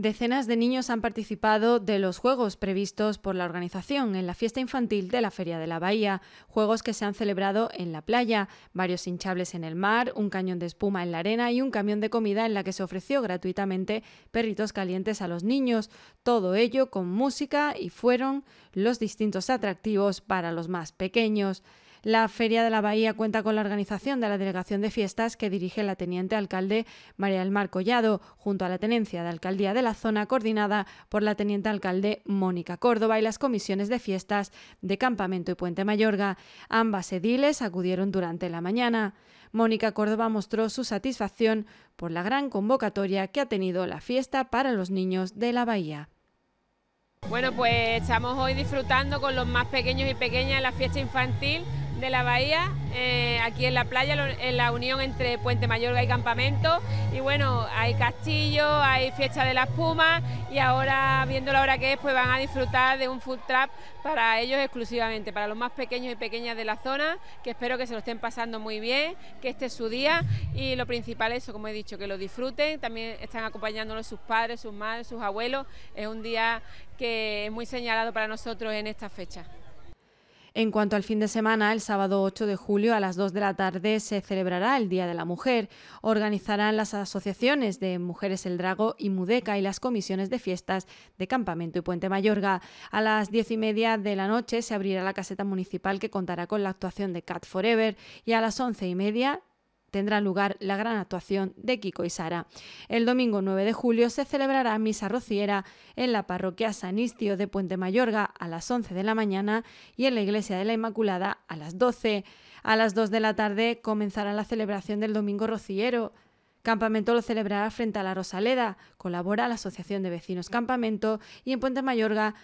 Decenas de niños han participado de los juegos previstos por la organización en la fiesta infantil de la Feria de la Bahía, juegos que se han celebrado en la playa, varios hinchables en el mar, un cañón de espuma en la arena y un camión de comida en la que se ofreció gratuitamente perritos calientes a los niños, todo ello con música y fueron los distintos atractivos para los más pequeños. La Feria de la Bahía cuenta con la organización de la Delegación de Fiestas que dirige la teniente alcalde María del Mar Collado, junto a la tenencia de alcaldía de la zona coordinada por la teniente alcalde Mónica Córdoba y las comisiones de fiestas de Campamento y Puente Mayorga. Ambas ediles acudieron durante la mañana. Mónica Córdoba mostró su satisfacción por la gran convocatoria que ha tenido la fiesta para los niños de la Bahía. Bueno, pues estamos hoy disfrutando con los más pequeños y pequeñas de la fiesta infantil de la bahía, eh, aquí en la playa, en la unión entre Puente Mayorga y Campamento. Y bueno, hay castillo, hay fiesta de las pumas y ahora, viendo la hora que es, pues van a disfrutar de un food trap para ellos exclusivamente, para los más pequeños y pequeñas de la zona, que espero que se lo estén pasando muy bien, que este es su día y lo principal eso, como he dicho, que lo disfruten, también están acompañándolos sus padres, sus madres, sus abuelos, es un día que es muy señalado para nosotros en esta fecha. En cuanto al fin de semana, el sábado 8 de julio a las 2 de la tarde se celebrará el Día de la Mujer. Organizarán las asociaciones de Mujeres el Drago y Mudeca y las comisiones de fiestas de Campamento y Puente Mayorga. A las 10 y media de la noche se abrirá la caseta municipal que contará con la actuación de Cat Forever y a las 11 y media tendrá lugar la gran actuación de Kiko y Sara. El domingo 9 de julio se celebrará misa rociera en la parroquia San Istio de Puente Mayorga a las 11 de la mañana y en la iglesia de la Inmaculada a las 12. A las 2 de la tarde comenzará la celebración del domingo rociero Campamento lo celebrará frente a la Rosaleda, colabora la Asociación de Vecinos Campamento y en Puente Mayorga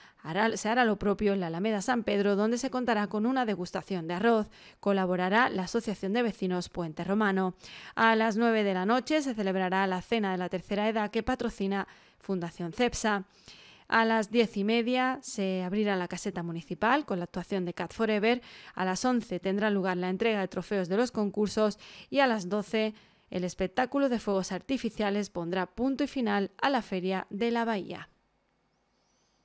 se hará lo propio en la Alameda San Pedro, donde se contará con una degustación de arroz. Colaborará la Asociación de Vecinos Puente Romano. A las 9 de la noche se celebrará la Cena de la Tercera Edad que patrocina Fundación CEPSA. A las diez y media se abrirá la caseta municipal con la actuación de Cat Forever. A las 11 tendrá lugar la entrega de trofeos de los concursos y a las 12 el espectáculo de fuegos artificiales pondrá punto y final a la Feria de la Bahía.